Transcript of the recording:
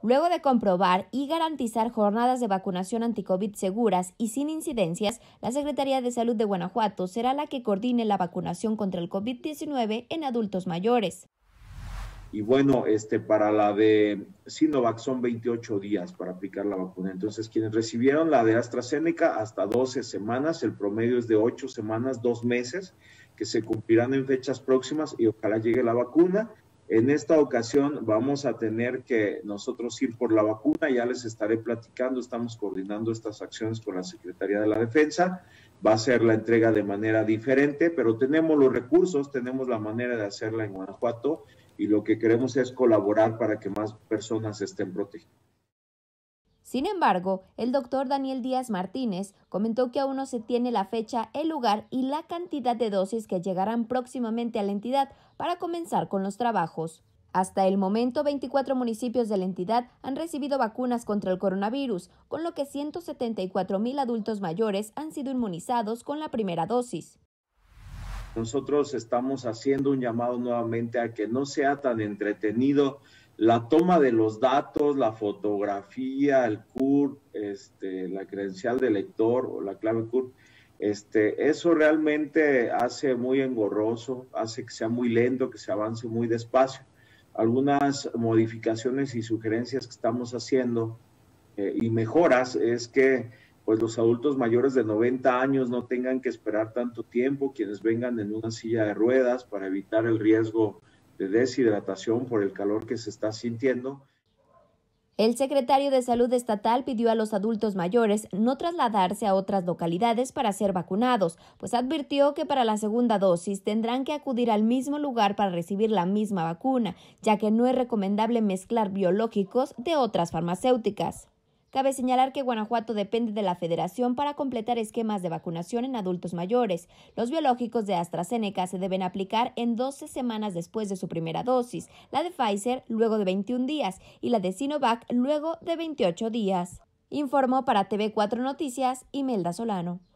Luego de comprobar y garantizar jornadas de vacunación anticovid seguras y sin incidencias, la Secretaría de Salud de Guanajuato será la que coordine la vacunación contra el COVID-19 en adultos mayores. Y bueno, este para la de Sinovac son 28 días para aplicar la vacuna. Entonces, quienes recibieron la de AstraZeneca hasta 12 semanas, el promedio es de 8 semanas, 2 meses, que se cumplirán en fechas próximas y ojalá llegue la vacuna. En esta ocasión vamos a tener que nosotros ir por la vacuna, ya les estaré platicando, estamos coordinando estas acciones con la Secretaría de la Defensa, va a ser la entrega de manera diferente, pero tenemos los recursos, tenemos la manera de hacerla en Guanajuato y lo que queremos es colaborar para que más personas estén protegidas. Sin embargo, el doctor Daniel Díaz Martínez comentó que aún no se tiene la fecha, el lugar y la cantidad de dosis que llegarán próximamente a la entidad para comenzar con los trabajos. Hasta el momento, 24 municipios de la entidad han recibido vacunas contra el coronavirus, con lo que 174 mil adultos mayores han sido inmunizados con la primera dosis. Nosotros estamos haciendo un llamado nuevamente a que no sea tan entretenido la toma de los datos, la fotografía, el CUR, este, la credencial de lector o la clave CUR, este, eso realmente hace muy engorroso, hace que sea muy lento, que se avance muy despacio. Algunas modificaciones y sugerencias que estamos haciendo eh, y mejoras es que pues los adultos mayores de 90 años no tengan que esperar tanto tiempo, quienes vengan en una silla de ruedas para evitar el riesgo de deshidratación por el calor que se está sintiendo. El secretario de Salud Estatal pidió a los adultos mayores no trasladarse a otras localidades para ser vacunados, pues advirtió que para la segunda dosis tendrán que acudir al mismo lugar para recibir la misma vacuna, ya que no es recomendable mezclar biológicos de otras farmacéuticas. Cabe señalar que Guanajuato depende de la Federación para completar esquemas de vacunación en adultos mayores. Los biológicos de AstraZeneca se deben aplicar en 12 semanas después de su primera dosis, la de Pfizer luego de 21 días y la de Sinovac luego de 28 días. Informó para TV4 Noticias Imelda Solano.